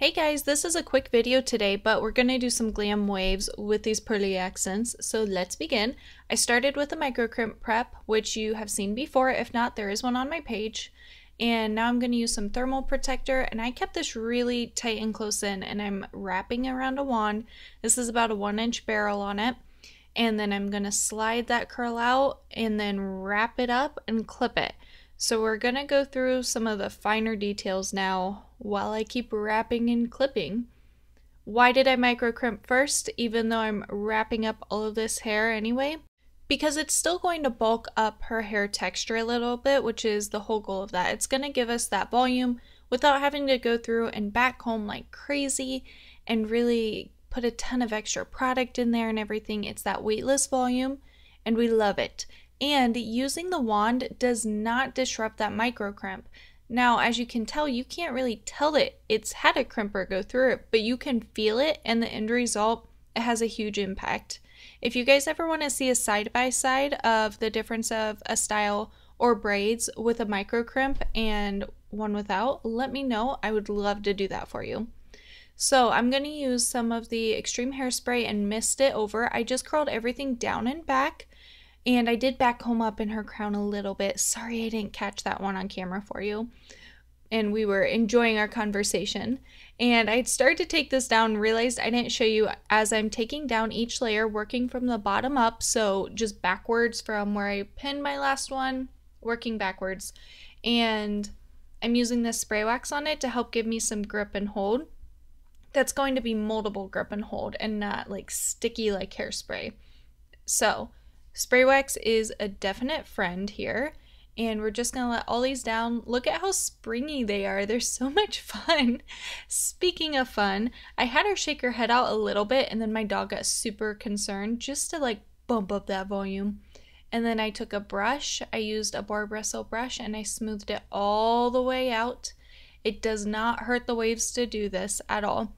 Hey guys, this is a quick video today, but we're going to do some glam waves with these pearly accents, so let's begin. I started with a micro crimp prep, which you have seen before. If not, there is one on my page. And now I'm going to use some thermal protector, and I kept this really tight and close in, and I'm wrapping around a wand. This is about a one inch barrel on it. And then I'm going to slide that curl out and then wrap it up and clip it. So we're going to go through some of the finer details now while I keep wrapping and clipping. Why did I micro crimp first, even though I'm wrapping up all of this hair anyway? Because it's still going to bulk up her hair texture a little bit, which is the whole goal of that. It's going to give us that volume without having to go through and back comb like crazy and really put a ton of extra product in there and everything. It's that weightless volume, and we love it. And using the wand does not disrupt that micro crimp. Now, as you can tell, you can't really tell it. It's had a crimper go through it, but you can feel it, and the end result, it has a huge impact. If you guys ever want to see a side by side of the difference of a style or braids with a micro crimp and one without, let me know. I would love to do that for you. So I'm going to use some of the Extreme Hairspray and mist it over. I just curled everything down and back and I did back home up in her crown a little bit. Sorry I didn't catch that one on camera for you. And we were enjoying our conversation. And I'd started to take this down, realized I didn't show you as I'm taking down each layer, working from the bottom up. So just backwards from where I pinned my last one, working backwards. And I'm using this spray wax on it to help give me some grip and hold. That's going to be moldable grip and hold and not like sticky like hairspray. So Spray wax is a definite friend here. And we're just gonna let all these down. Look at how springy they are. They're so much fun. Speaking of fun, I had her shake her head out a little bit and then my dog got super concerned just to like bump up that volume. And then I took a brush, I used a bar bristle brush, and I smoothed it all the way out. It does not hurt the waves to do this at all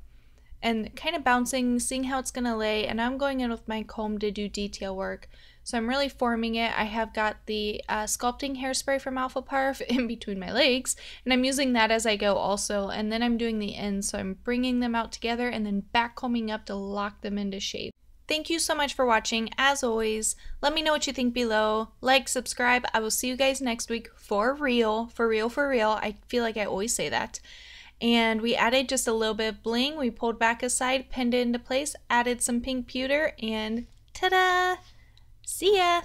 and kind of bouncing, seeing how it's going to lay. And I'm going in with my comb to do detail work. So I'm really forming it. I have got the uh, sculpting hairspray from Alpha Parf in between my legs, and I'm using that as I go also. And then I'm doing the ends, so I'm bringing them out together and then back combing up to lock them into shape. Thank you so much for watching. As always, let me know what you think below. Like, subscribe. I will see you guys next week for real. For real, for real. I feel like I always say that and we added just a little bit of bling. We pulled back a side, pinned it into place, added some pink pewter, and ta-da! See ya!